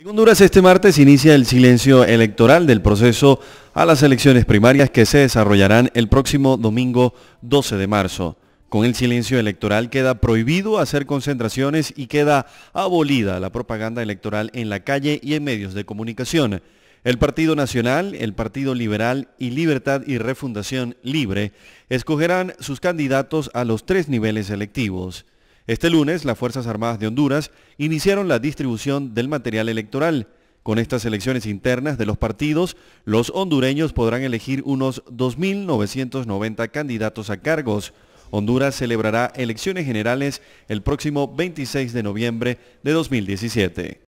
En Honduras este martes inicia el silencio electoral del proceso a las elecciones primarias que se desarrollarán el próximo domingo 12 de marzo. Con el silencio electoral queda prohibido hacer concentraciones y queda abolida la propaganda electoral en la calle y en medios de comunicación. El Partido Nacional, el Partido Liberal y Libertad y Refundación Libre escogerán sus candidatos a los tres niveles electivos. Este lunes, las Fuerzas Armadas de Honduras iniciaron la distribución del material electoral. Con estas elecciones internas de los partidos, los hondureños podrán elegir unos 2.990 candidatos a cargos. Honduras celebrará elecciones generales el próximo 26 de noviembre de 2017.